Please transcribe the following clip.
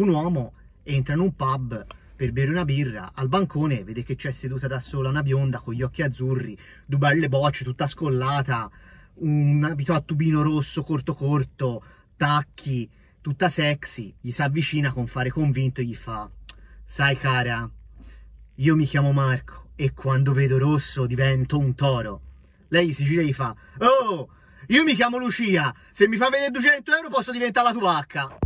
un uomo entra in un pub per bere una birra, al bancone vede che c'è seduta da sola una bionda con gli occhi azzurri, due belle bocce, tutta scollata, un abito a tubino rosso corto corto, tacchi, tutta sexy, gli si avvicina con fare convinto e gli fa «Sai cara, io mi chiamo Marco e quando vedo rosso divento un toro». Lei si gira e gli fa «Oh, io mi chiamo Lucia, se mi fa vedere 200 euro posso diventare la tua vacca».